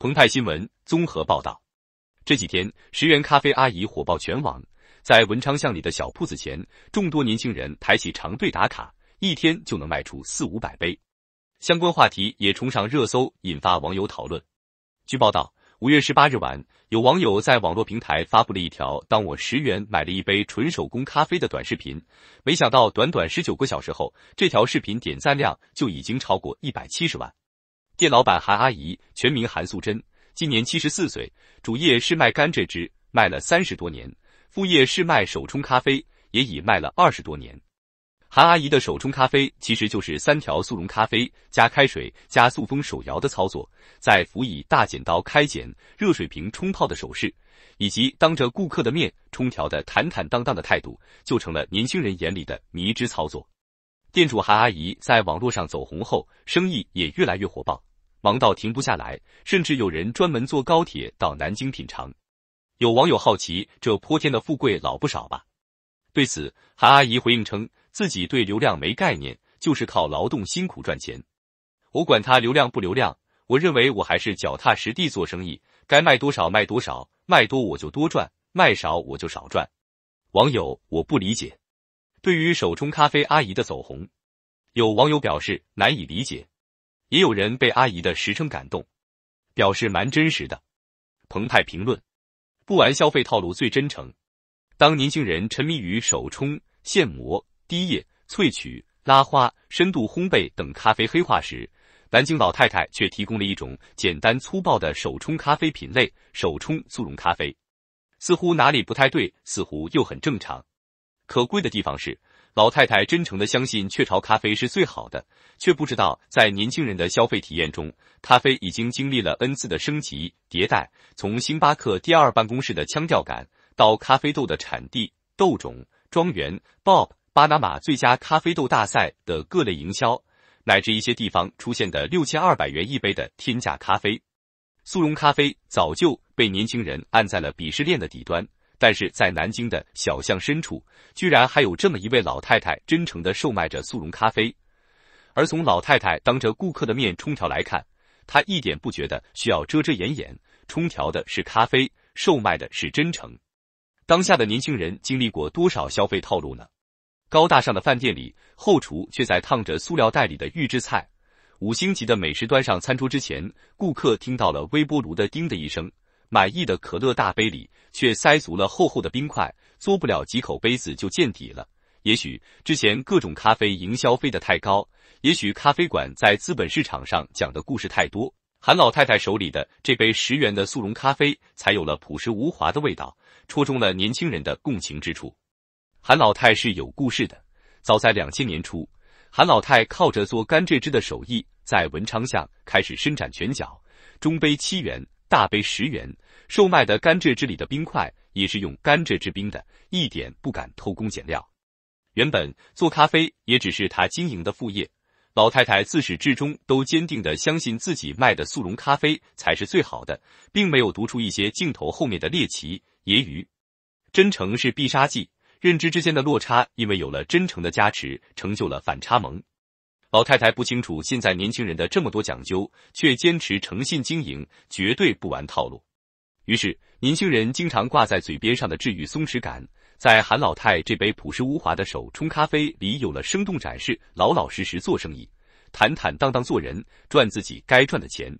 澎湃新闻综合报道，这几天十元咖啡阿姨火爆全网，在文昌巷里的小铺子前，众多年轻人排起长队打卡，一天就能卖出四五百杯。相关话题也冲上热搜，引发网友讨论。据报道，五月十八日晚，有网友在网络平台发布了一条“当我十元买了一杯纯手工咖啡”的短视频，没想到短短十九个小时后，这条视频点赞量就已经超过一百七十万。店老板韩阿姨，全名韩素贞，今年七十四岁，主业是卖甘蔗汁，卖了三十多年；副业是卖手冲咖啡，也已卖了二十多年。韩阿姨的手冲咖啡其实就是三条速溶咖啡加开水加塑封手摇的操作，再辅以大剪刀开剪、热水瓶冲泡的手势，以及当着顾客的面冲调的坦坦荡荡的态度，就成了年轻人眼里的迷之操作。店主韩阿姨在网络上走红后，生意也越来越火爆。忙到停不下来，甚至有人专门坐高铁到南京品尝。有网友好奇，这泼天的富贵老不少吧？对此，韩阿姨回应称，自己对流量没概念，就是靠劳动辛苦赚钱。我管他流量不流量，我认为我还是脚踏实地做生意，该卖多少卖多少，卖多我就多赚，卖少我就少赚。网友，我不理解。对于手冲咖啡阿姨的走红，有网友表示难以理解。也有人被阿姨的实诚感动，表示蛮真实的。澎湃评论：不玩消费套路最真诚。当年轻人沉迷于手冲、现磨、滴液、萃取、拉花、深度烘焙等咖啡黑化时，南京老太太却提供了一种简单粗暴的手冲咖啡品类——手冲速溶咖啡。似乎哪里不太对，似乎又很正常。可贵的地方是，老太太真诚的相信雀巢咖啡是最好的，却不知道在年轻人的消费体验中，咖啡已经经历了 n 次的升级迭代。从星巴克第二办公室的腔调感，到咖啡豆的产地、豆种、庄园，Bob 巴拿马最佳咖啡豆大赛的各类营销，乃至一些地方出现的六千二百元一杯的天价咖啡，速溶咖啡早就被年轻人按在了鄙视链的底端。但是在南京的小巷深处，居然还有这么一位老太太，真诚的售卖着速溶咖啡。而从老太太当着顾客的面冲调来看，她一点不觉得需要遮遮掩掩，冲调的是咖啡，售卖的是真诚。当下的年轻人经历过多少消费套路呢？高大上的饭店里，后厨却在烫着塑料袋里的预制菜；五星级的美食端上餐桌之前，顾客听到了微波炉的“叮”的一声。满意的可乐大杯里却塞足了厚厚的冰块，嘬不了几口，杯子就见底了。也许之前各种咖啡营销飞得太高，也许咖啡馆在资本市场上讲的故事太多，韩老太太手里的这杯十元的速溶咖啡才有了朴实无华的味道，戳中了年轻人的共情之处。韩老太是有故事的，早在两千年初，韩老太靠着做甘蔗汁的手艺，在文昌巷开始伸展拳脚，中杯七元。大杯十元，售卖的甘蔗汁里的冰块也是用甘蔗制冰的，一点不敢偷工减料。原本做咖啡也只是他经营的副业，老太太自始至终都坚定的相信自己卖的速溶咖啡才是最好的，并没有读出一些镜头后面的猎奇揶揄。真诚是必杀技，认知之间的落差，因为有了真诚的加持，成就了反差萌。老太太不清楚现在年轻人的这么多讲究，却坚持诚信经营，绝对不玩套路。于是，年轻人经常挂在嘴边上的治愈松弛感，在韩老太这杯朴实无华的手冲咖啡里有了生动展示。老老实实做生意，坦坦荡荡做人，赚自己该赚的钱。